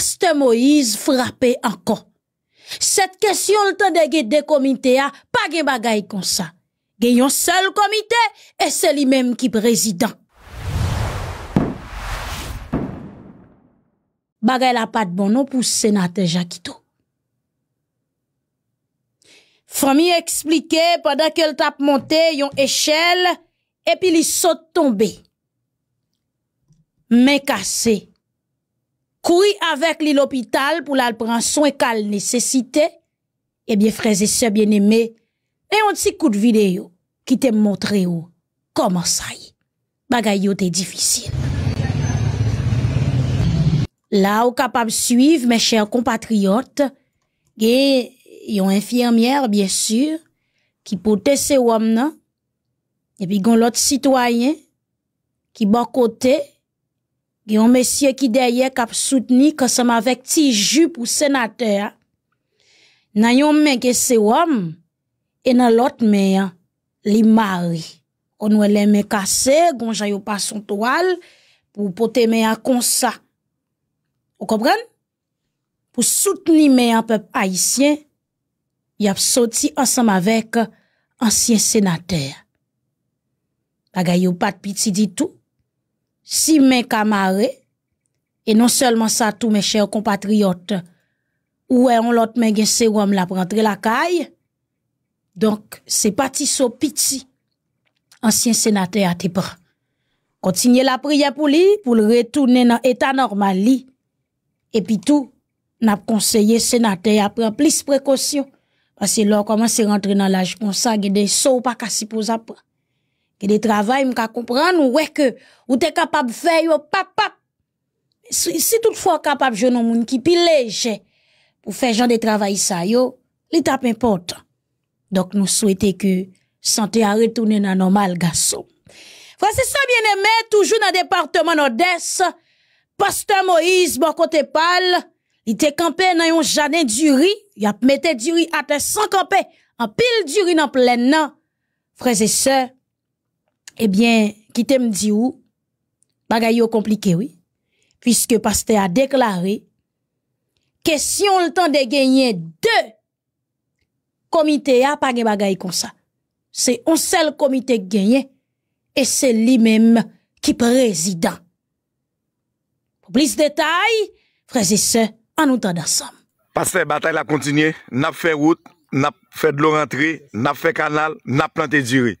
Aste Moïse frape ankon. Set kesyon l ten de ge de komite a, pa gen bagay kon sa. Ge yon sel komite, e se li menm ki prezident. Bagay la pat bon non pou senate jakito. Fomi eksplike, padak el tap monte yon eshel, epi li sot tombe. Men kase. courir avec l'hôpital pour la soin qu'elle nécessité. Eh bien, frères et sœurs bien-aimés, et un petit coup de vidéo qui te montré où, comment ça y est. Bagayot est difficile. Là, au capable de suivre, mes chers compatriotes, il y a une infirmière, bien sûr, qui pote ces hommes, et puis il a l'autre citoyen qui bon côté, yon mesye ki deye kap soutni kon sema vek ti ju pou senater, nan yon menke se wam, e nan lot menye li mari, kon wè lè men kase, kon jayou pa son toal, pou pote menye konsa. O kompran? Pou soutni menye pep Haitien, yap soti ansema vek ansyen senater. Pagayou pat piti ditou, si mes camarades, et non seulement ça, tous mes chers compatriotes, est on l'autre main gen sérum la pour rentrer la caille. Donc, c'est parti so piti ancien sénateur à tes Continuez la prière pour lui, pour le retourner dans l'état normal Et puis tout, n'a conseillé sénateur à prendre plus précaution. Parce que là, commence à rentrer dans l'âge comme ça, des sauts pas qu'à poser que des travail, m'ka comprendre, ouais que, ou t'es capable de faire, yo, papa Si, si toutefois capable jeune monde qui pile léger pour faire genre de travail ça, yo, l'étape importe. Donc, nous souhaitons que santé a retourné dans normal, garçon. Voici ça, bien-aimé, toujours dans le département nord Pasteur Moïse, bon côté pâle, il était campé dans un jardin du riz. Il a mettait du riz à terre sans camper. En pile du riz dans pleine, Frères et sœurs, Ebyen, ki tem di ou, bagay yo komplike wè, fiske Paste a deklarè, ke si yon l tan de genyen dè, komite a pange bagay kon sa. Se on sel komite genyen, e se li menm ki prezidan. Po blis detay, frezise anoutan dasam. Paste batay la kontinye, nap fe wout, nap fe dlo rentre, nap fe kanal, nap plante duret.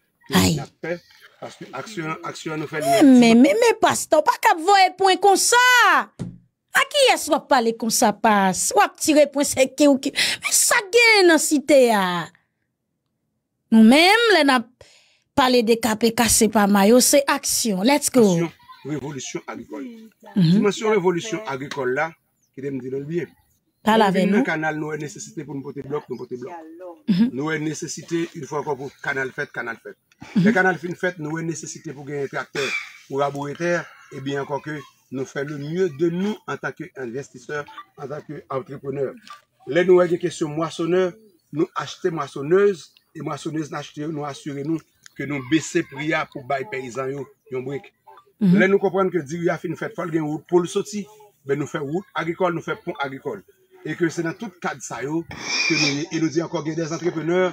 Ay. Mè mè mè mè pasto, pa kap vo epon kon sa. A ki yas wap pale kon sa pas? Wap ti reponsen ke ou ke? Mè sa gen nan site ya. Mèm lè nan pale de kape kase pa mayo, se aksyon. Let's go. Aksyon, revolutyon agrikol. Mhm. Dimension revolutyon agrikol la, ki dem di lòl biye. Ta lave nou? Nou e nesesite pou nou pote blok, nou pote blok. Nou e nesesite, yon fwa akon pou kanal fet, kanal fet. Kanal fin fet, nou e nesesite pou gen yon trakter, pou rabou eter, e bien akon ke nou fè le nye de nou an takye investisseur, an takye entreprener. Le nou e gen kèsyon mwasoner, nou achete mwasoner, mwasoner nachete, nou asyre nou ke nou bese pria pou bay peyizan yo, yon brek. Mhm. Le nou kompren ke di yon fin fet, pou lè gen wout pou lè soti, nou fè wout, agrikol, nou fè pon agrikol. E ke se nan tout kad sa yo, ke nou di anko gen des entrepeneur,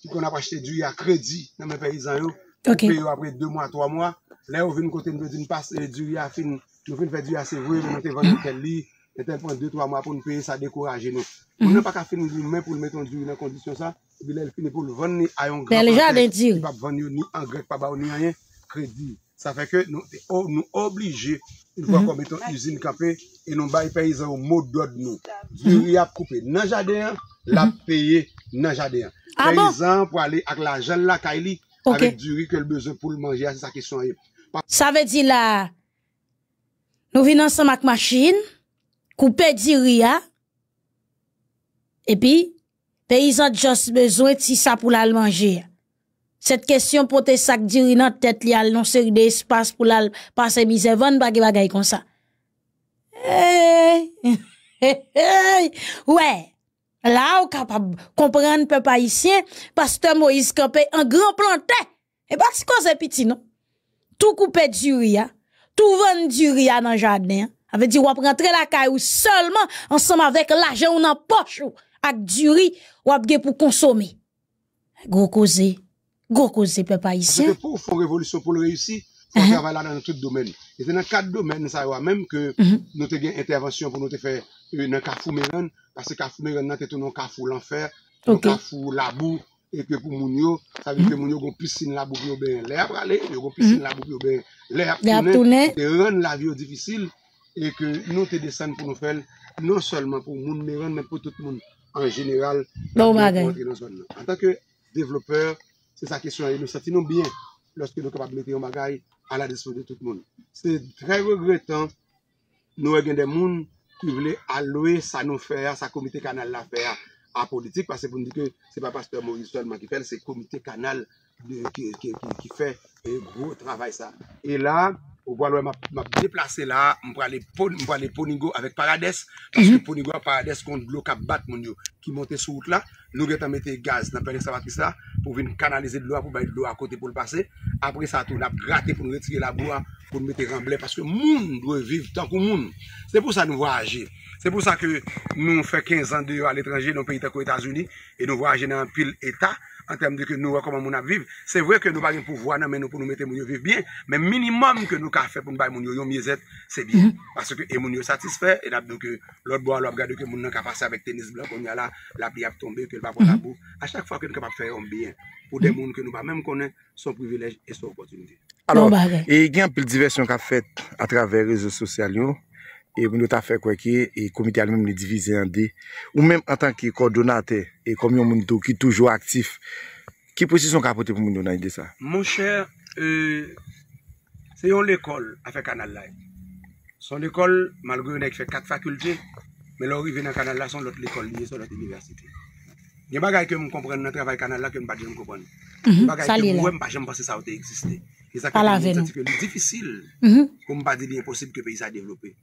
ki kon apache te duya kredi nan men pe izan yo, pou pe yo apre 2 mwa, 3 mwa, le ou ven kote nou ve din pas, nou ven ve duya se vwe, men te ven di ke li, eten pon 2-3 mwa pou nou pe sa dekoraje nou. Mwen nan pa ka fin di men pou mwen ton duya nan kondisyon sa, bi le fin pou ven ni ayon kredi, ki pap ven yo ni an grek pa ba ou ni ayen kredi yo. Sa fè ke nou oblige, nou mhm. kon meton usine kampè, e nou bay peyizan ou modod nou. Diri ap koupe nan jadeyan, la mhm. peye nan jadeyan. Ah bon? Peyizan pou ale ak la jen la kaili, avek diri ke l bezon pou l manje a, se sa kesyon yon. Sa ve di la, nou vinansan mak machine, koupe diri a, epi, peyizan jost bezon ti sa pou la l manje a. Sèt kèsyon pote sak djuri nan tèt li al non seri de espas pou lal pase mize van bagi bagay kon sa. Eee, eee, eee, ouè. La ou kapab komprenn pe pa isyen, pastè Moïse kapè an gran plantè. E bak si kon zè piti non. Tou koupe djuri an, tou van djuri an nan jadnen. A ve di wap rentre la kay ou solman ansam avèk la jè ou nan poch ou ak djuri wap ge pou konsome. Gro ko zè. Goko sepe pa isye. Sepe pou foun revolutyon pou le reyousi, foun kava la nan non tout domen. E te nan kat domen, sa yo a menm ke nou te gen intervensyon pou nou te fè yon kafou meren, pase kafou meren nan te tonon kafou l'anfer, kafou labou, e ke pou moun yo, sa vi ke moun yo goun pissin labou biyo ben le ap rale, yon goun pissin labou biyo ben le ap tounen, te ren la viyo difisil, e ke nou te desen pou nou fèl, non solman pou moun meren, men pou tout moun, an general, an tanke devlopeur, Se sa kesyon ane, nou senti nou byen lòske nou kapabilite yon magay ala dispo de tout moun. Se tre regretan nou e gen de moun ki vle aloe sa nou fè, sa komite kanal la fè a politik pase pou nou dike, se pa pa se te moun yon sol man ki fè, se komite kanal ki fè e grou trabay sa. E la... Ou vo alwe m ap deplase la, m pou alwe ponigo avèk parades, porske ponigo avèk parades kont lo kap bat moun yo ki monte sou out la, nou get an mette gaz nan peri sa batri sa pou vin kanalize lwa pou bay lwa kote pou l'pase, apre sa tou na prate pou nou retire la boa pou nou mette ramble, porske moun doye vive tankou moun. Se pou sa nou vo aje, se pou sa ke moun fe 15 an de yo al etranje, nou pe ita ko Etasuni, e nou vo aje nan pil eta, an tem di ke nou wè koman moun ap viv, se vwe ke nou bagen pou vwa nan men nou pou nou mette moun yo viv byen, men minimum ke nou ka fè pou nou bagen moun yo yon myezet, se byen, paske moun yo satisfè, et ap do ke lòt bo alò ap gade ke moun nan ka fase avèk tenis blok, on yala la pi ap tombe, ke l bap wò la bou, a chak fwa ke nou kap ap fè yon byen, pou den moun ke nou bagen moun konen, son privilej et son opotunite. Alors, e gen apil diversyon ka fèt a travè rezo sosyal yon, E moun nou ta fe kweke, e komite al moun moun divize yande, ou mèm an tanke kordonate, e komyon moun tou ki toujou aktif, ki posisyon kapote pou moun nou nan yande sa? Moun chèr, e, se yon l'ekol a fe kanal la, son ekol malgou yon ek fe kat fakulte, mè lò rive nan kanal la son l'ot l'ekol yon, son l'ot universite. Yon bagay ke moun kompren nou nan travay kanal la ke mou badi yon koupan, yon bagay ke moun wèm pa jen mhm. mou pasi sa wote eksiste. Yon sa kanal la yon tatifye, yon yon yon yon yon yon yon yon yon yon yon yon yon yon yon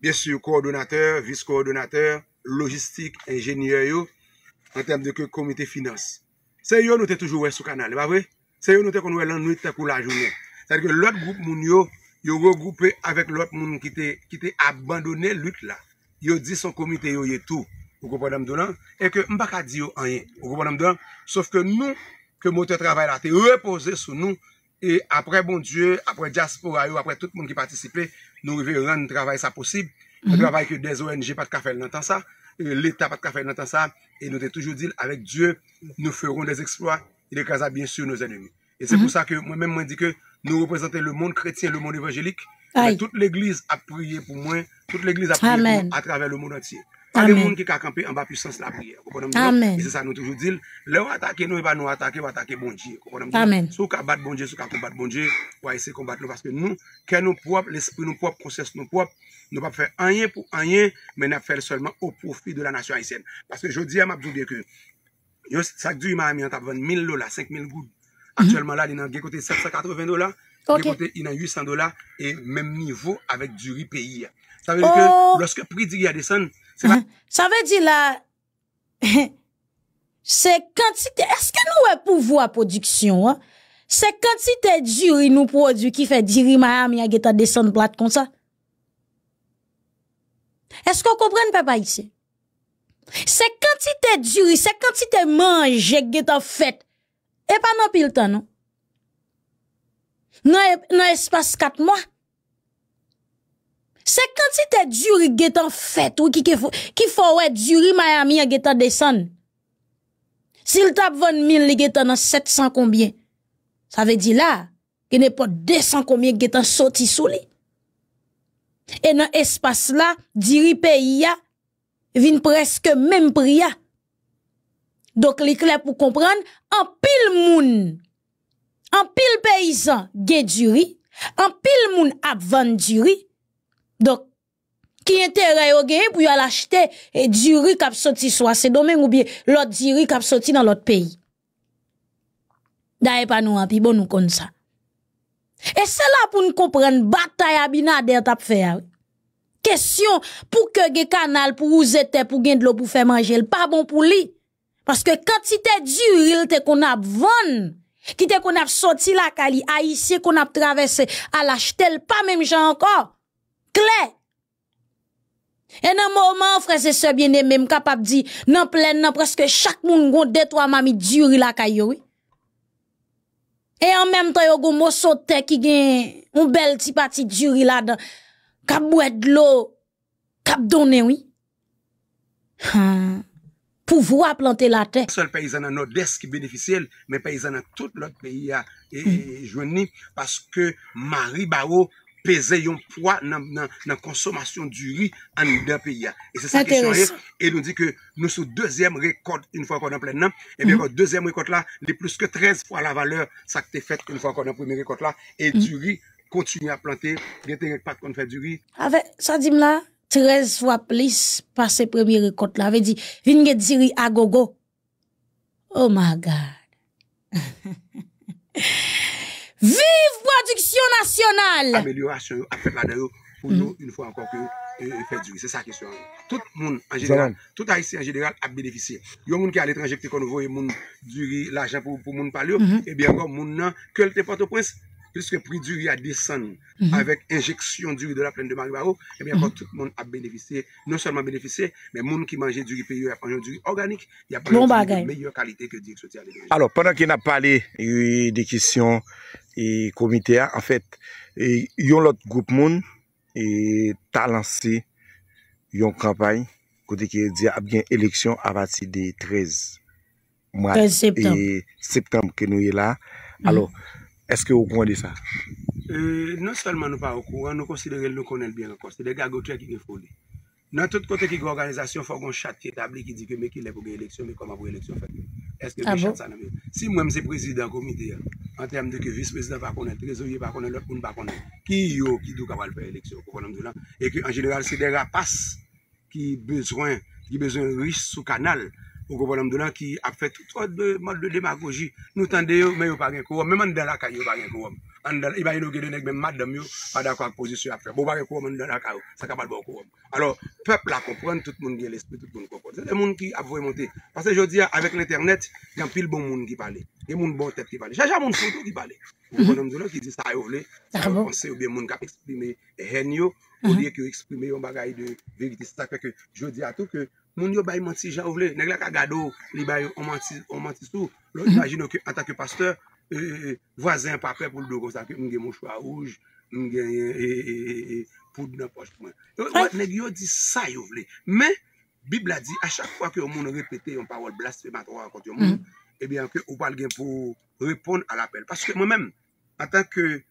Bien su, koordinatèr, vis koordinatèr, logistik, enjènyè yò, an tem de ke komite finance. Se yò nou te toujou wè sou kanal, e ba wè? Se yò nou te kon wè lan nou te kou la jounè. Sè di ke lòt goup moun yò, yò goupè avèk lòt moun ki te abandonè lout la. Yò di son komite yò yè tou, ou goupan amdou lan, e ke mbakad di yò an yè, ou goupan amdou lan. Sòf ke nou ke motè travè la te repose sou nou, et après bon Dieu, après diaspora, après tout le monde qui participait, nous devons rendre le travail ça possible. Le mhm. travail que des ONG pas de café n'entend ça, euh, l'État pas de café n'entend ça, et nous avons toujours dit avec Dieu, nous ferons des exploits, et il à, bien sûr nos ennemis. Et c'est mhm. pour ça que moi-même, moi, que nous représentons le monde chrétien, le monde évangélique, toute l'Église a prié pour moi, toute l'Église a prié à travers le monde entier. Pas le monde qui a campé en bas puissance la prière. Amen. c'est ça nous toujours dit. Leur attaquer nous et pas nous attaquer, attaquer bon Dieu. Amen. Si vous combattre bon Dieu, si vous combattre bon Dieu, vous essayer de combattre nous parce que nous, que nous propres, l'esprit nous propres, conscience nous propres, nous pas faire rien pour rien, mais nous faire seulement au profit de la nation haïtienne. Parce que je dis à ma bien que, ça dit, m'a mis en tapant 1000 dollars, 5000 gouttes. Mhm. Actuellement, là, il y a 780 dollars, il y a 800 dollars, et même niveau avec du riz pays. Ça veut dire que oh. lorsque le prix du riz descend, Sa ve di la, se kantite, eske nou e pouvo a prodiksyon, se kantite djuri nou produ ki fe diri mayami a geta desen plat kon sa? Eske ou kompren pepa isi? Se kantite djuri, se kantite manje geta fet, e pa nan pil tan nou? Nan espas kat mwa? Se kantite djuri ge tan fèt wè ki fò wè djuri mayami ya ge tan desan. Si l tap von min li ge tan nan 700 konbyen. Sa vè di la, genè pa 200 konbyen ge tan soti sou li. E nan espas la, djuri peyi ya, vin preske menm priya. Dok li kle pou kompran, an pil moun. An pil peyizan ge djuri. An pil moun ap von djuri. Donc, qui intérêt au gain pour aller acheter et du riz a sorti soit c'est domaines ou bien l'autre du riz a sorti dans l'autre pays. D'ailleurs pas nous en hein, bon nous comme ça. Et c'est là pour nous comprendre bataille Abinader t'a fait. Hein. Question pour que gain canal pour vous êtes pour gagner de l'eau pour faire manger, pas bon pour lui. Parce que quand c'était du riz te qu'on a vendre qui était qu'on a sorti la cali haïtien qu'on a traversé à l'acheter pas même gens encore. Kle! E nan mouman, frese sebyenem, mèm kapap di nan plèn nan preske chak moun goun detwa mami diuri la kayo. E an mèm ta yo goun mou sote ki gen mou bel ti pati diuri la dan kap bwèd lo kap donenwi. Pouvou a plante la te. Sol payizan nan odes ki beneficil, mè payizan nan tout lòt peyi e jouni, paske mari baro peser un poids dans la consommation du riz en deux pays. Et c'est ça qui est Et nous dit que nous sommes deuxième record une fois qu'on a plein nom. Et eh bien, le mhm. deuxième record là, les plus que 13 fois la valeur, que tu fait une fois qu'on a premier record là. Et mhm. du riz continue à planter. Il y a pas de faire du riz. Avec ça, dit là, 13 fois plus, ces premier record là. avait dit, vingé du riz à gogo. Oh my god. Viv produksyon nasyonal. Amelyorasyon yo ap fet la dayo pou euh, euh, yo yon fwa ankon ke fè djuri. Se sa kesyon anon. Tout moun anjenan, tout aisyen anjenan ap beneficye. Yon moun ki ale tranjekte konvo e moun djuri lachan pou moun palyo, mm-hmm. ebyen eh kon moun nan, kel te patoprens, Pliske pri duri a desan mhm. Avèk injeksyon duri de la plen de maribaro Emya eh pou tout moun a benefise Non sèlman benefise Mè moun ki manje duri paye ou a panjon duri organik Y a pou yon turi de meyye kalite Alors, pendant ki na pale Y ou yon de kisyon Komite a, an fèt Yon lot group moun Ta lanse yon kampany Kote ki di ap gen eleksyon Avati de 13 Mwa, et septem Ke nou yon la Alors mhm. Est-ce que vous croyez ça euh,? Non seulement nous ne sommes pas au courant, nous considérons que nous connaissons bien encore. C'est des gars qui ont trouvé qu'il y a une folie. Dans toute côté, il y a une organisation qui a été établie qui dit qu'il n'y a pas d'élection, mais qu'on n'a pas d'élection. Est-ce que vous ah bon? croyez ça non,? Si moi-même, c'est le président qui me dit, en termes de que le vice-président ne va pas connaître, le trésorier ne va pas connaître, ou ne va pas connaître, qui est-ce qui doit avoir fait l'élection? Et en général, c'est des rapaces qui ont besoin, qui ont besoin de riche sous-canal. O kon pon nan mdou la ki ap fet toutot de mod de demagogi. Nou tan de yo, mè yon pagen kou wèm. Mè mè an dè la kanyo pagen kou wèm. An dè la, i bayen nou gè denèk mè mè maddèm yo, pa dè akwa ak posisyon ap fè. Mè mè mè mè mè mè mè mè mè mè mè mè mè mè mè mè. Sa kapal bon kou wèm. Alors, pepl la kompren, tout moun gen l'esprit, tout moun kompren. Se moun ki ap vwè mante. Pase jodi ya, avèk l'internet, gen pil bon moun ki pale. Gen moun bon tè Moun yo bay manti jan ou vle, neg la ka gado li bay o manti sou, lò imagine anta ke pasteur, e, e, e, vwazen pape pou ldo kon sa ke mwen gen moun chwa ouj, mwen gen ee ee ee ee, pou dna poch pou mwen. Wot neg yo di sa yo vle, men, bibla di a chak fwa ke yon moun repete yon pawol blasfematwa konti yon moun, ebyan ke ou pal gen pou repon al apel. Paske mwen men, anta ke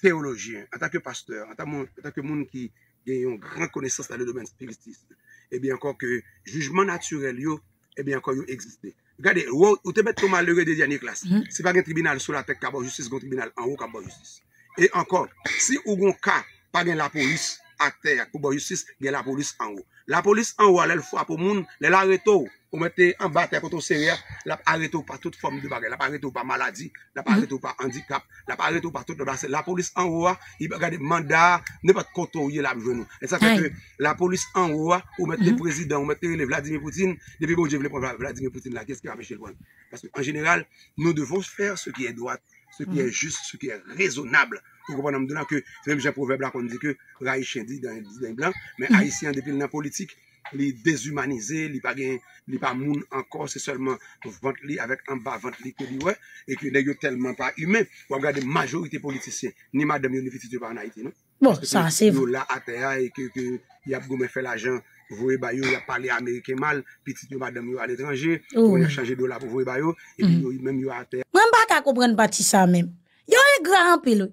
teologyen, anta ke pasteur, anta ke moun ki gen yon gran konesans an yon domen stilististe, Ebi ankon ke jujman naturel yo Ebi eh ankon yo eksiste Gade, ou te bet tomal le re de diyan ni klas mm-hmm. Si pa gen tribunal sou la tek ka bo justis Gon tribunal anwo ka bo justis E ankon, si ou gon ka pa gen la polis Ater pou bo justis, gen la polis anwo La polis anwo ale l fwa pou moun Le la re tou Ou mette ambate a koto serye, la pa areto pa tout form de bagay. La pa areto pa maladi, la pa mm-hmm. areto pa handikap, la pa areto pa tout. La polis anroa, ibe gade manda, ne pat koto yel ap venou. E sa kate, la polis anroa, ou mette le mm-hmm. prezident, ou mette le Vladimir Poutine, depi pou bon diye vlepon Vladimir Poutine la kese ki rameche lwane. Paske, an general, nou devons fèr se ki e dwat, se ki e jist, se ki e rezonable. Fèm jè profeb la kon di ke, raye chendi dan blan, men a yisi an depil nan politik, Les déshumanisé, les pa les pas moun encore, c'est seulement ventre li avec un bas ventre li que li ouais et que n'est tellement pas humain. Ou regardez majorité politicien, ni madame ni université pas en Haïti, non? Bon, ça c'est vous. là à terre et que que y a gomme fait l'argent. Vous voyez, il a parlé américain mal, petit madame, yo à l'étranger, oh Il a changé de dollar pour vous et puis mm. même yo à terre. Moi, je ne comprendre pas ça même. Il y a e un grand pile.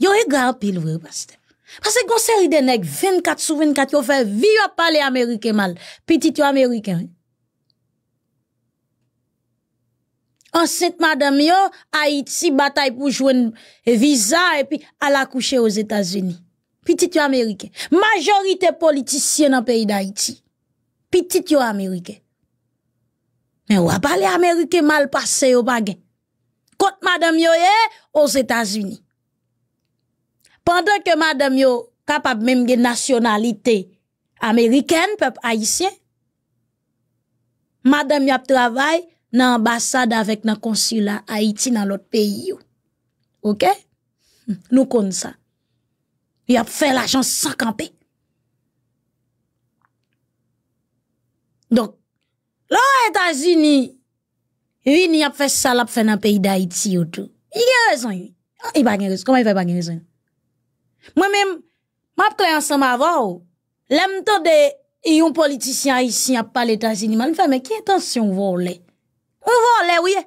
Il y a e un grand pile, vous pasteur. Parce que série de nèg 24 sur 24 yo fait vie yo parler américain mal, petit yo américain. Ensuite, madame yo, Haïti bataille pour jouer visa et puis à coucher aux États-Unis. Petit yo américain. Majorité politicien dans pays d'Haïti. Petit yo américain. Mais ou pas les américain mal passé au baguette. Quand madame yo eh, aux États-Unis. Pendè ke madèm yo kapap mèm gen nasyonalite Ameriken, pèp Haitien, madèm yo ap travay nan ambassade avèk nan konsilat Haiti nan lot peyi yo. Ok? Nou kon sa. Yo ap fè l'ajan 50 pe. Donk, lò Etasini, yon yo ap fè salap fè nan peyi de Haiti yo tou. Yon gen rezon yo. Yon i bagen rezon. Koman yon fè bagen rezon yo? Mwen men, mwen ap kle ansan ma va ou, lem ton de yon politisyen Aisyen ap pale Etats-Unis, man fè, men ki etan si yon voule? Ou voule, ouye?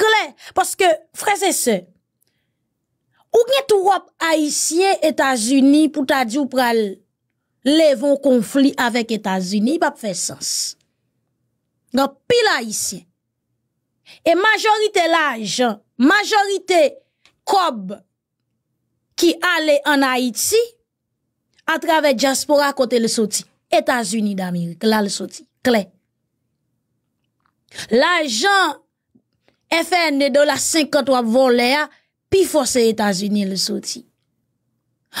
Kle, paske, freze se, ou gen tou wap Aisyen Etats-Unis pou ta djou pral levon konflik avek Etats-Unis, bap fè sens. Nop, pil Aisyen. E majorite laj, majorite kob qui allait en Haïti à travers diaspora côté le soti. états unis d'Amérique. Là, le soti. L'agent FN de la 53 volé puis force états unis le soti.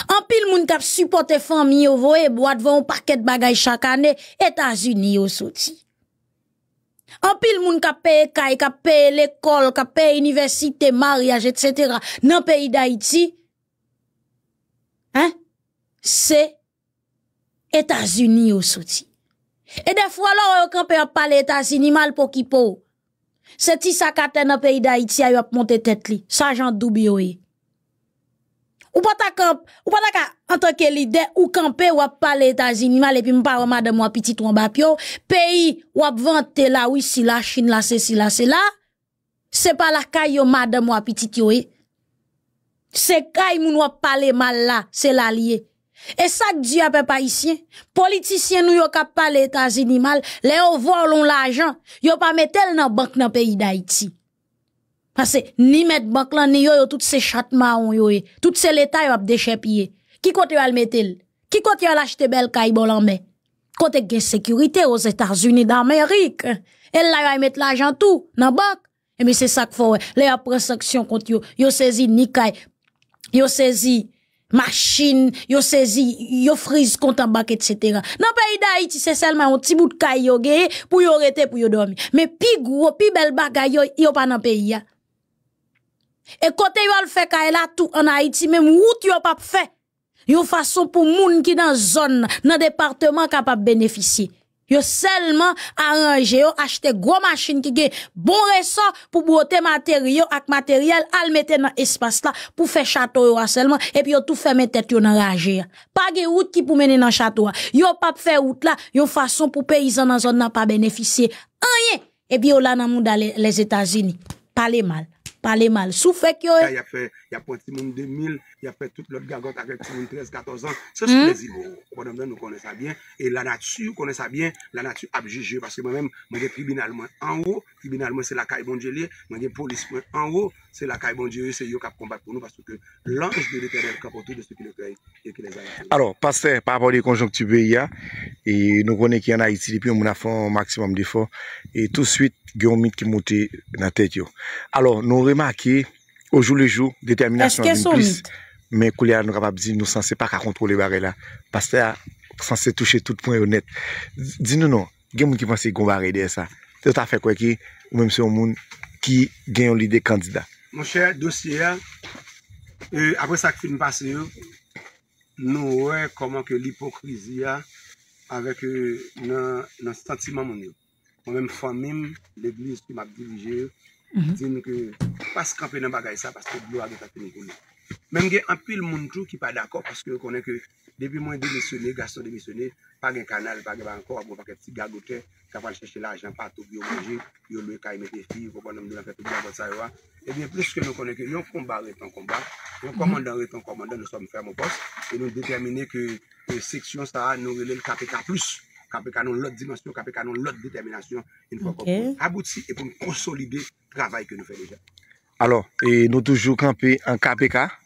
En pile moun kap supporte famille voye devant un paquet de bagay chaque année, états unis le soti. en pile moun qui peye kay, kap peye l'école, kap paye université, mariage, etc. le pays d'Haïti, Se Etats-Unis yo soti. E defo alo wap pale Etats-Unis mal pou kipo. Se ti sa katen a peyi da iti a yop monte tet li. Sa jan dubi yo e. Ou pata ka antake li de wap pale Etats-Unis mal epi mpa wap madem wap iti ton bap yo. Peyi wap vante la wisi la, chine la se, sila se la. Se pala kaya yo madem wap iti ti yo e. C'est quand moun wap pale mal là, c'est la et ça sak di Politicien, nous, nous politisyen nou yo kap États-Unis mal, Les yo volon l'argent, yo pa metel nan bank nan pays d'Haïti. Parce ni met bank là, ni yo yo tout se chatman yo yo, tout ces l'Etat yo ap Ki kote al metel? Qui kote al a bel kay bolan men? Kote gen sécurité aux unis la yo met tout qui nan bank. Et Mais c'est sak qu'il le Les après sanctions seksyon kont yo, yo saisi machine, yo saisi, yo frise compte en banque, etc. Dans le pays d'Haïti, c'est seulement un petit bout de caille pour yo arrêter, pour yo dormir. Mais plus gros, pi belle bagay yo, yo pas dans le pays. Et quand yo le fait caille là, tout en Haïti, même route yo pas fait. Yo façon pour moun qui dans zone, dans département capable bénéficier. Yo seulement arrangé, yo acheté gros machine qui un bon ressort pour boter matériaux avec matériel al mettre dans espace là pour faire château yo seulement et puis yo tout fait mettre tête yo dans rage. Pas de route qui pour mener dans château. Yo pas faire route là, yo façon pour paysan dans zone n'a pas bénéficier rien. Et puis yo là dans monde les États-Unis. Parlez mal, parlez mal. Sous fait que Il y a fait a 2000 ya fè tout lòt gagote akèk 2013-2014 an, se se prezi wò. Kwa nan mwen nou kone sa byen, e la natu kone sa byen, la natu apjije, paske mwen mèm, mwen gen kribinalman an wò, kribinalman se la kaibon djelè, mwen gen polisman an wò, se la kaibon djelè, se yo kap kombat pou nou, paske lans de l'iterer kapotou de se ki le fèk, de ki le zay. Alors, pasè, pa apò de konjonkti BIA, nou kone ki an a iti, depi moun a fòm maksimum defòm, et tout suite, Men kou li a nou rap ap di, nou san se pa ka kontrole vare la. Pas te a san se touche tout poun yon net. Di nou nou, gen moun ki vansi yon vare de esa. Te ta fe kwe ki, ou men mse yon moun ki gen yon li de kandida. Mon chè, dosye a, apre sa ki fin pasi yo, nou wè koman ke li pokrizi a, avek nan stantiman moun yo. Mwen mwen fomim, le bliz ki map dirije yo, di nou ki, pas kampen nan bagay sa, pas te blou ade taten yon koun yo. Men gen apil moun trou ki pa d'akop, paske yo konen ke depi moun demisyonè, gaston demisyonè, pa gen kanal, pa gen bankor, pou fake tsi gagote, kapan chèche la ajan pato bi omojè, yo louè ka ime te fi, pou konon moun an fète bi an vòt sa yo a. E bien, plus ke nou konen ke, yon komba reten komba, yon komanda mhm. reten komanda, nou som fèm o pos, e nou determine ke seksyon sa a, nou relel KPK plus. KPK nou lòt dimensyon, KPK nou lòt determinasyon, yon fòm kompon. A bouti, e pou m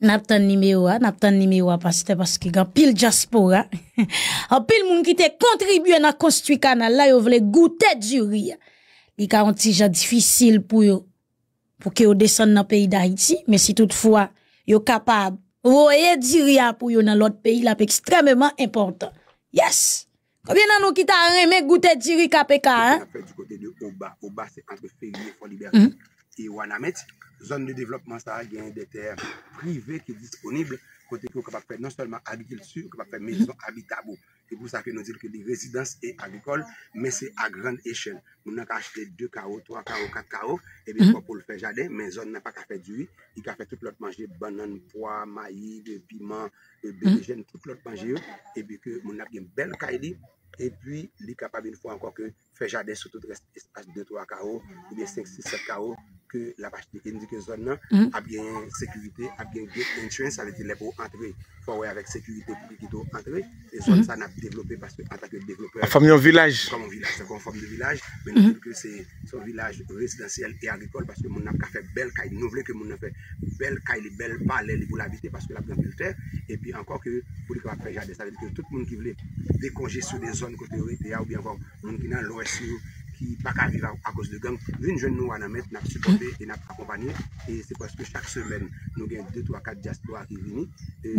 Nap tan numéro, wa, nap tan nime wa parce que, gan pile diaspora. An pil moun ki te kontribuye nan konstwi kanal la yo vle goûter du riz. Li ka an ti ja difisil pou yo, pou ki yo descende nan peyi da Haiti. Men si toutefois, yo kapab, roye du ya pou yo nan l'autre pays, la extrêmement important. Yes! Combien d'années qui t'a aimé goûter riz KPK? Hein? a fait du côté de Oba. Oba, c'est entre Félix et Libération. Hmm? Et Wanamet, Zon de devlopman sa gen de ter privé ki disponible, kote ki ou kapak pe non solman habite l'su, ou kapak pe mezon habitabou. E pou sa fe nou dire ki li rezidans e agikol, men se a grand eshen. Moun nan ka achete 2 kao, 3 kao, 4 kao, e bi pou pou l'fejade, men zon nan pa kapak pe diwi, li kapak pe tout l'ot manje, banan, poy, mayi, piman, mm-hmm. beli jen, tout l'ot manje yo, e bi ke moun nan gen bel ka ili, e bi li kapak bin fwa anko ke, fait jardin sur tout reste espace de 3 KO, mm-hmm. ou bien 5, 6, 7 KO, que la nous dit que zone là, mm-hmm. a bien sécurité, a bien bien entrance, ça veut dire les pour entrer, avec sécurité pour qu'ils puissent entrer, et zone mm-hmm. ça n'a pas développé parce que en tant que développeur. famille en village. Comme en village, c'est comme forme de village, mais nous que c'est son village résidentiel et agricole parce que mon n'a fait belle caille, nous voulons que mon n'a fait belle caille, belle palais pour l'habiter parce que la belle terre, et puis encore que pour les capables de jardin, ça veut dire que tout le monde qui voulait sur des zones côté ou bien encore, monde qui n'a l'ouest. sou ki pa ka arriva akos de gang vin jen nou an amet, nap su dobe e nap akompani, e se poske chak semen nou gen 2-3-4 jastwa ki vini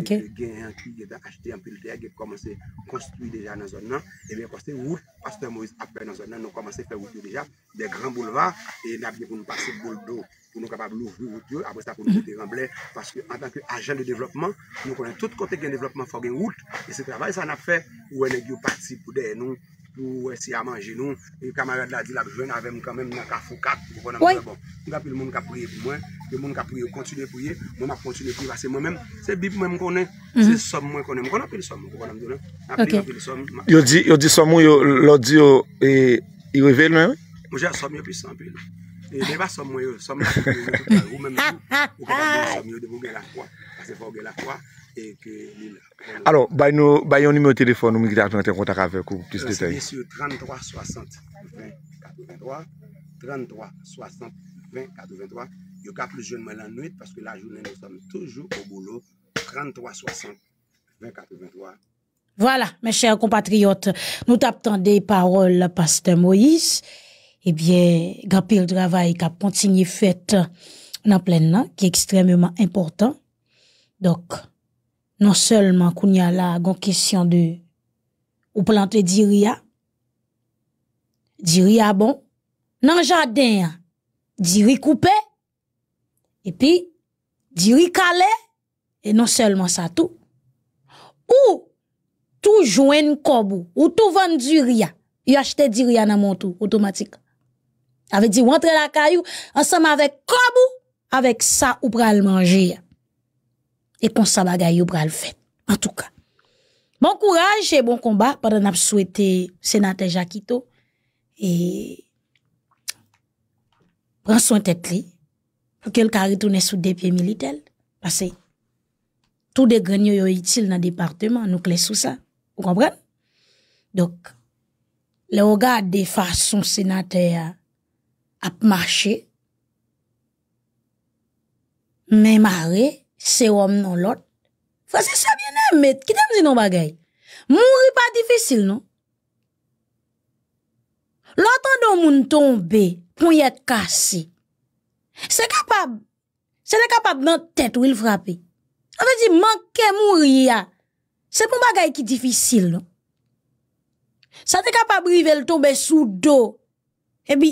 gen yon ki gen ta achete an pilte a gen komanse konstoui deja nan zon nan, e ben koste wout pastor Moise apè nan zon nan, nou komanse fè wout yo deja de gran bouleva, e nap gen pou nou pase boule do, pou nou kapab lou wout yo apè sa pou nou te ramble, paske an tanke ajen de devlopman, nou konen tout kote gen devlopman fò gen wout, e se travay san ap fè, ou ene gyo pati pou den, nou pou wè si a manje nou, yon kamarèd la di lak jwen avè mwen kamèm, mwen ka fokat, mwen ka pili moun ka pouye pou mwen, mwen ka pouye ou kontinye pouye, mwen a kontinye pouye vase mwen mèm, se bip mwen mwen konè, se som mwen konè, mwen konè apè li som mwen, mwen konè apè li som mwen. Yo di som mwen yo, lodi yo, e, i wevel mwen? Mwen jan som mwen pisan pili, e, mwen va som mwen yo, som mwen apè li som mwen, mwen mwen mwen, mwen mwen mwen, mwen m Alors, nous, numéro de téléphone, nous qui avons contact avec vous, plus de détails. Bien sûr, 33 60 20 83, 33 60 20 83. Yo ka plus jeune la nuit parce que la journée nous sommes toujours au boulot 33 60 20 83. Voilà, mes chers compatriotes, nous tapons des paroles pasteur Moïse. Eh bien, grand pile travail qui a continué fait dans pleine qui est extrêmement important. Donc, Non selman koun ya la gon kesyon de ou plante di ria. Di ria bon, nan jaden ya, di rikoupe, epi di rikale, e non selman sa tou. Ou tou jwen kobou, ou tou vende di ria, yu achete di ria nan montou, otomatik. Ave di wantre la kayou, ansama avek kobou, avek sa ou pral manje ya. E pon sa bagay yo bral fet. En tout ka. Bon kouraj e bon kombat padan ap souwete senate Jakito e pran souwete li pou ke l karitounen sou depye militel. Pase, tout de grenyo yo itil nan departement nou kle sou sa. Ou kompran? Dok, le ogad de fason senate ap mache men mare Se wom nan lot. Frase se vye nan met. Kitem zi nan bagay? Moun ri pa difisil non. Lotan don moun tombe pou yed kase. Se kapab. Se ne kapab nan tet wil frape. Anve di manke moun ri ya. Se pou bagay ki difisil non. Se ne kapab rivel tombe sou do. Ebi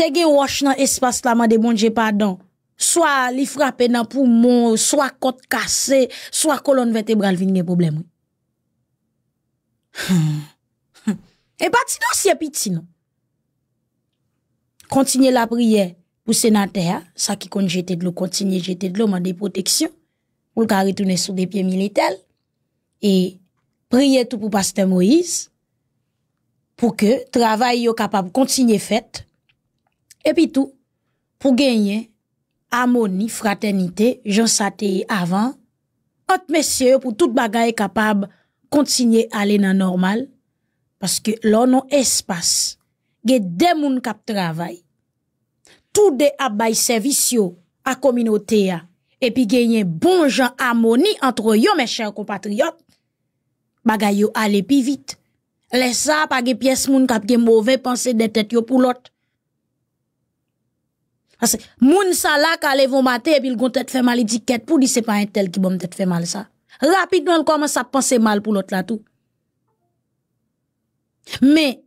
tege wosh nan espas la man de bonje pa donk. Soa li frape nan pou moun, soa kot kase, soa kolon vertebral vin gen problem ou. Hmm. E pati nou si epi ti nou. Kontinye la priye pou senante ya, sa ki kon jete dlo, kontinye jete dlo man de proteksyon, pou l ka ritounen sou de piye militel, e priye tou pou paste Moise, pou ke travaye yo kapab kontinye fet, epi tou, pou genye, Harmonie, fraternité, j'en saté avant, entre messieurs pour toute bagaille capable continuer à aller dans normal, parce que l'on non espace, il y a des travail, tout de abay à communauté et puis gagner bon gens harmonie entre yo mes chers compatriotes, Bagaille allez plus vite. Laisse pas des pièces qui kap des mauvais pensée de tête yo pour l'autre. Parce que moun sa qui quand vont mater et puis ils tête fait mal disent pour dire c'est pas un tel qui va tête faire mal ça. Rapidement ils commence à penser mal pour l'autre là tout. Mais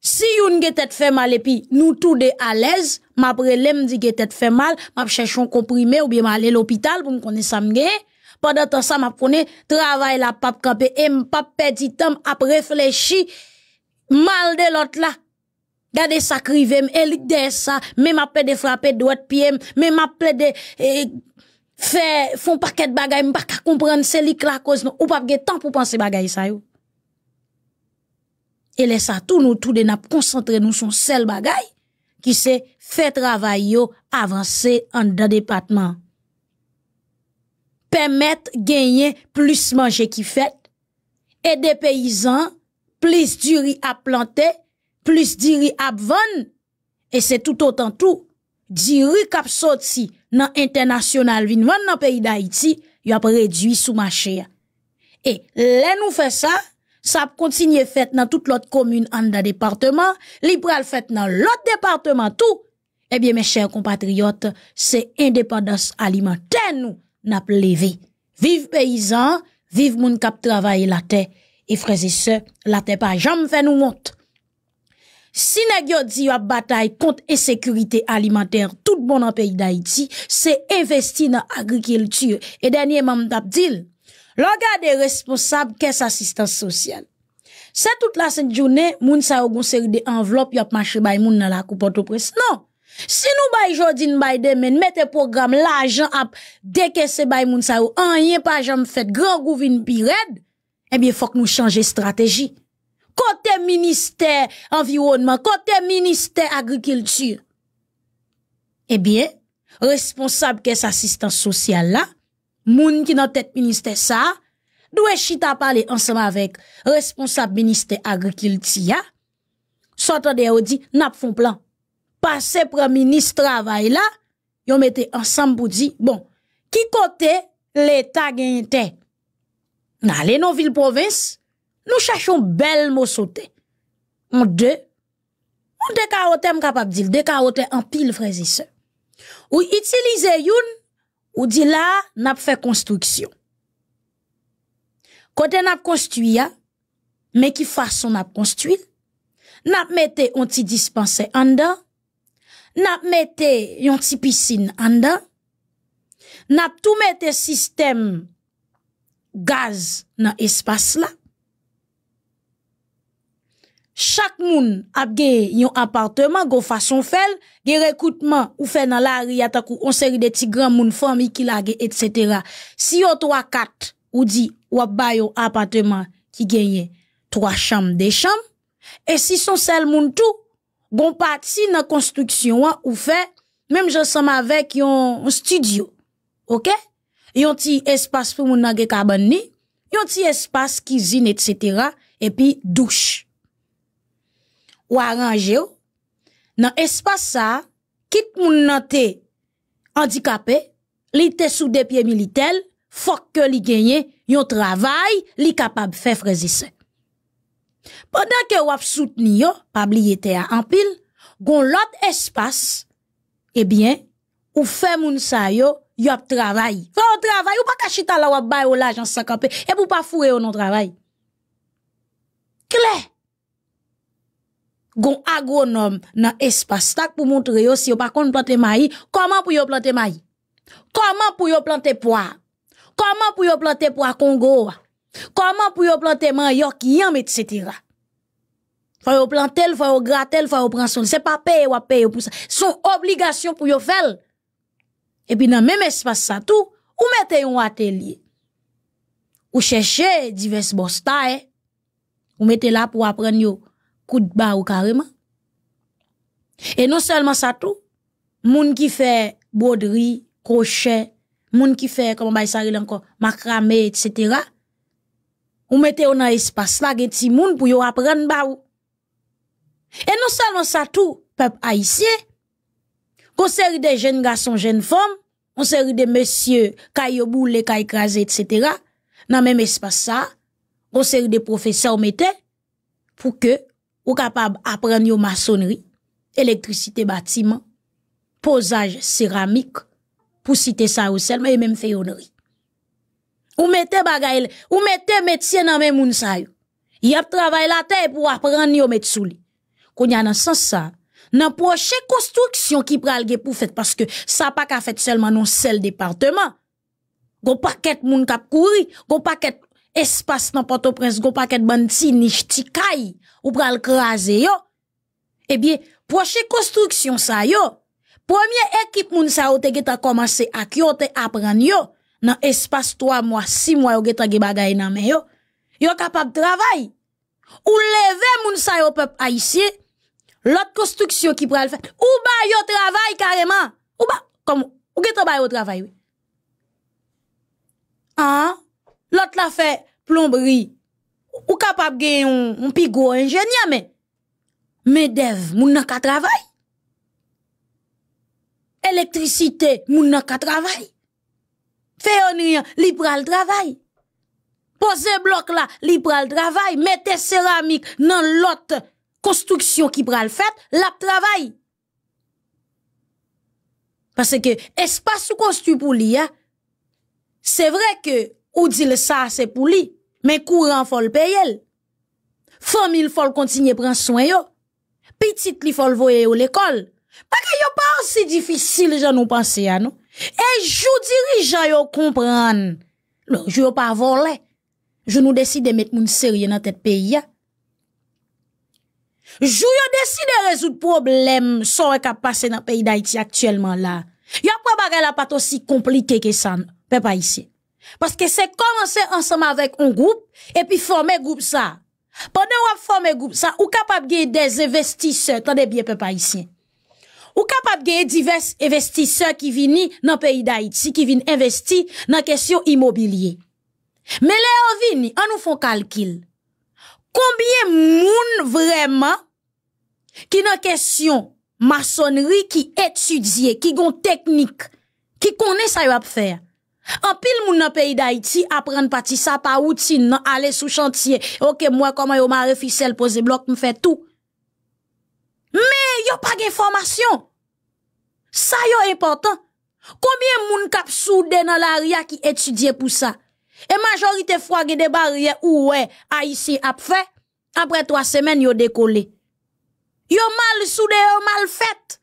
si yon ge tête fait mal et puis nous tous de à l'aise, m'a me dit que tête fait mal, m'a cherche un comprimé ou bien m'aller l'hôpital pour me connaître ça Pendant temps ça m'a connaît travail la pape camper et pas perdre temps à réfléchir mal de l'autre là. Gade sa krivem, elik de sa, mè map pè de frapè dwa tpèm, mè map pè de fè, fon pakèd bagay, mè baka komprenn se lik la koz nou, ou pap gè tan pou panse bagay sa yo. E le sa, tout nou, tout den ap koncentre nou son sel bagay ki se fè travay yo avanse an da depatman. Pèmèt genyen plus manje ki fèt, e de peyizan plis duri a plantè plus à abvan, et c'est tout autant tout, diri kap sorti nan international vin dans pays d'Haïti, y'a a réduit sous marché. Et, là nous fait ça, ça continue fait dans toute l'autre commune en d'un département, libre fait dans l'autre département tout. Eh bien, mes chers compatriotes, c'est indépendance alimentaire nous n'a levé. Vive paysan, vive mon cap travail la terre. Et frères et sœurs, la terre pas jamais fait nous honte. Si nèg yo di yo bataille contre insécurité alimentaire tout bon dans pays d'Haïti, c'est investir dans agriculture. Et dernièrement m'tap dit, regardez responsable caisse assistance sociale. C'est toute la sainte journée, moun sa yo des série de enveloppe yop marché bay moun dans la coupe port presse Non. Si nou bay Jodin bay demen, mettez programme l'argent ap décaisser bay moun sa yo, rien pas jamais fait grand gouvin pirade, eh bien faut que nous changer stratégie côté ministère environnement, côté ministère agriculture. Eh bien, responsable qu'est assistance sociale là, moun qui dans tête ministère ça, doit chita parler ensemble avec responsable ministère agriculture. Sortant de dit n'a font plan. passer pour ministre travail là, ont mettez ensemble pour dire bon, qui côté l'État gagne Dans les non villes provinces, nous cherchons bel mot sauté. On deux. On deux carottes, m'capable capable de dire. Deux carottes en pile, frères et Ou utiliser une, ou dit là, n'a fait construction. Quand Côté n'a construit, mais qui façon n'a construit. N'a mette un petit dispensé en dedans. N'a mette une petit piscine en dedans. N'a tout mette système gaz dans espace là chaque moun a gagné un appartement go façon fel un recrutement ou fait dans la rue on série de petits grands moun famille qui la etc. si a 3 4 ou dit ou ba un appartement qui gagne trois chambres des chambres et si son seul moun tout bon parti dans construction ou fait même j'ensemble avec un studio OK un petit espace pour moun nan il y a un petit espace cuisine etc. et puis douche ou arrangeo, dans nan ça sa, kit moun nan te handicapé li te sou pieds militel, fok ke li genye yon travay, li kapab fe Pendant que ke wap soutni yo, pabliye te a pile gon lot espace, eh bien ou fe moun sa yo, yo ap travay. Fè yon travay, ou pa kachita la wap bay ou la jan 50 et pou pa fure yon non travail, Kle! gon agronome dans espace tac pour montrer yo si yo pas kon planter maïs, comment pour yo planter maïs? Comment pour yo planter pois? Comment pour yo planter pois Congo? Comment pour yo planter manioc, yam etc. Faut plantez, planter, faut yo gratter, faut yo prendre son. C'est pas payer ou payer pour ça. Son obligation pour yo faire. Et puis dans même espace ça tout, ou mettez un atelier. Ou cherchez divers eh Ou mettez là pour apprendre yo coup de barre carrément. Et non seulement ça tout, moun qui fait broderie, crochet, moun qui fait comment bah ça encore macramé etc. Ou mettez dans espace là gen ti moun pour yo apprendre ba ou. Et non seulement ça tout, peuple haïtien, qu'on série de jeunes garçons, jeunes femmes, on série des messieurs, kayo boule, kay krasé, etc. Dans même espace ça, on série des professeurs mettez pour que ou capable apprendre yo maçonnerie, électricité bâtiment, posage céramique pour citer ça ou seulement et même féonnerie. Ou mettez bagaille, ou mettez métier dans même moun sa yo. Y a travail la terre pour apprendre yo mettre sous y a dans sens ça, dans prochaine construction qui pral pour faire parce que ça pas qu'à fait seulement non seul département. Gon paquet moun kap kouri, gon paquet espace dans Port-au-Prince, go paquet banti niche tikay ou pral craser yo. Eh bien, prochaine construction ça yo. Première équipe moun sa te geta commencé à yo te apprendre yo dans espace 3 mois, 6 mois yo geta ge bagay nan men yo. Yo capable travail. Ou lever moun sa yo peuple haïtien. L'autre construction qui pral faire ou ba yo travail carrément. Ou ba comme ou geta ba yo travail. ah hein? lot la fe plomberi, ou kapap gen yon pigou enjenya men. Men dev, moun nan ka travay. Elektrisite, moun nan ka travay. Feyonriyan, li pral travay. Poze blok la, li pral travay. Mete ceramik nan lot konstruksyon ki pral fet, la travay. Pase ke espas sou konstru pou li ya, se vre ke... ou dit ça c'est pour lui mais courant faut le payer famille faut continuer prendre soin yo petite li faut voyer l'école parce n'y a pas aussi difficile j'en nous penser à nous et jou dirigeant yo comprendre non pas voler je nous décide de mettre moun sérieux dans tête pays Je décide de résoudre problème sans qui passé passer dans pays d'Haïti actuellement là il y a pas bagarre là pas aussi compliqué que ça Pas ici. Paske se komanse ansama vek Un group e pi forme group sa Ponen wap forme group sa Ou kapap gey dez investiseur Tande biye pe pa isyen Ou kapap gey divers investiseur Ki vini nan peyi da iti Ki vini investi nan kesyon imobilie Me le avini An nou fon kalkil Kombye moun vreman Ki nan kesyon Masonri ki etudye Ki gon teknik Ki kone sa wap fèr En pile, moun nan pays d'Haïti partie ça sa pa routine nan sous sous chantier. Ok, moi comment yo m'a fisel pose bloc me tout. Mais, Mais yo pa gen Ça Ça, yo important. Combien moun kap soude dans la ria étudie pour ça? Et la majorité fwa gen des barrières ou ouais Haïti après trois après trois semaines yo décollé. Yo mal soude, yo mal fait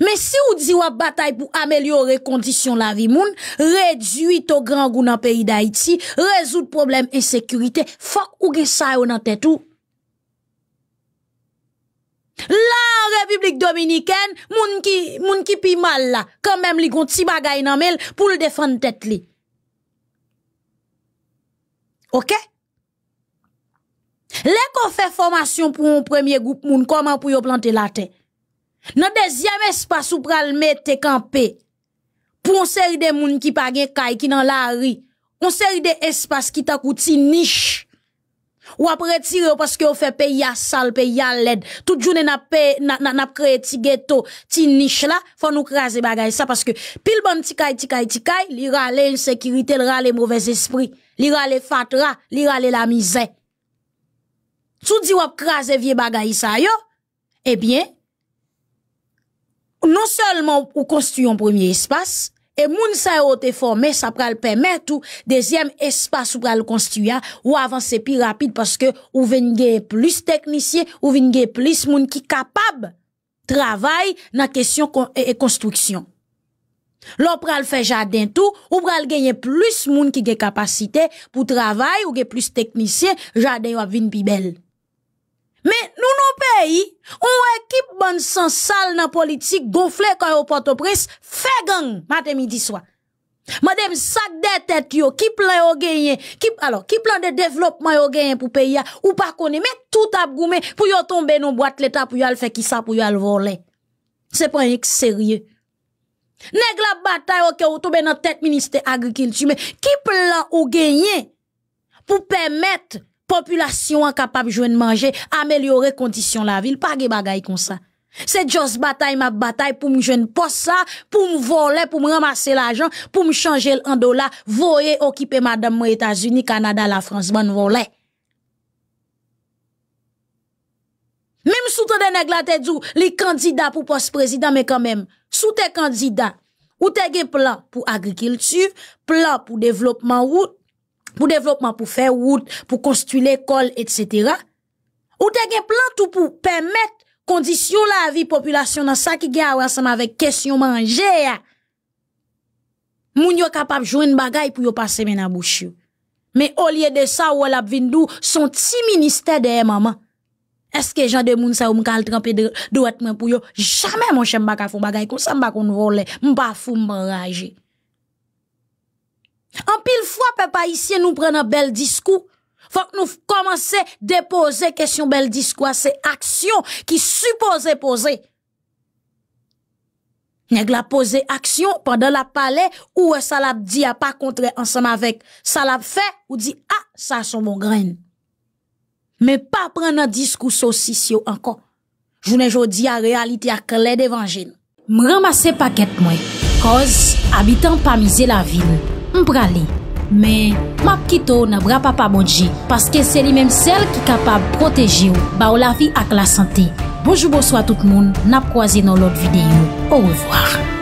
Men si ou di wap batay pou amelyore kondisyon la vi moun, reduit ou gran goun an peyi da iti, rezout problem e sekurite, fok ou gen sa yo nan tet ou. La Republik Dominikèn, moun ki pi mal la, kanmem li goun ti bagay nan mel, pou l defan tet li. Ok? Lè kon fè formasyon pou moun premye goup moun, koman pou yo plante la tey? Nan deuxième espace ou pral mette campé. Pour une série de moun qui pa gen kay qui dans la rue. On série de espace qui ta kouti niche. Ou après tirer parce que on fait payer à sale, payer à l'aide. Tout journée n'a payé, n'a, n'a, créé ti ghetto, ti niche là. Faut nous craser bagay ça parce que pile bon ti kay, ti kay, ti kay, li rale insécurité, li rale mauvais esprit, li rale fatra, li rale la misère. Tout di ou craser vieux bagay ça yo. Eh bien, non seulement ou construit un premier espace, et moun sa yo te formé, ça pral permettre tout deuxième espace ou pral construire ou avancer plus rapide parce que ou venir plus technicien, ou a plus moun qui capable travail dans question et construction. L'on pral fait jardin tout, ou pral gagner plus moun qui la capacité pour travail ou a plus technicien, jardin ou vin belle. Mais nous on équipe équipe bonne san sal dans politique gonfle quand a Port-au-Prince, fait gang, matin midi soir Madame sac de tête qui plan yo gagné, qui alors qui plan de développement yo gagné pour pays ou pas connaît met tout a goumé pour yo tomber dans boîte l'état pour yo faire qui ça pour yo voler. C'est pas un sérieux. Nèg la bataille OK ou tomber dans tête ministère agriculture mais qui plan ou gagné pour permettre populasyon an kapap jwen manje, amelyore kondisyon la vil, pa ge bagay kon sa. Se jos batay ma batay pou m jwen pos sa, pou m vole, pou m ramase la jan, pou m chanje l an do la, voye okipe madam mo Etasuni, Kanada, la Fransman, vole. Mem sou te dene glatèdou, li kandida pou pos prezidant, me kamem, sou te kandida, ou te gen plan pou agrikiltiv, plan pou devlopman wout, pour développement, pour faire route, pour construire l'école, etc. Ou t'as un plan tout pour permettre condition la vie population dans ça qui gagne ensemble avec question manger. Ah. Moun yo capable une bagaille pour yo passer la bouche. Mais au lieu de ça, ou la vindou, son petit ministère de maman. Est-ce que gens de moun sa ou m'kal tremper de de pour yo? Jamais mon chèm baka font bagay comme ça, m'ba kon vole, m'ba fou m'enrager. An pil fwa pe pa isye nou prena bel diskou Fwa k nou komanse depose kèsyon bel diskou Ase aksyon ki suppose pose Nèk la pose aksyon pandan la pale Ou a salap di a pa kontre ansan avèk Salap fe ou di a ah, sa son bon gren Mè pa prena diskou sosisyon anko Jounè jodi a realite a kle devanjin M ramase paket mwen Koz abitan pa mize la vil mprali. Me, ma pkito na bra papamonji, paske se li menm sel ki kapab proteji ou, ba ou la fi ak la sante. Bojoubo swa tout moun, na proazi nan lot videyo. Ou revoar.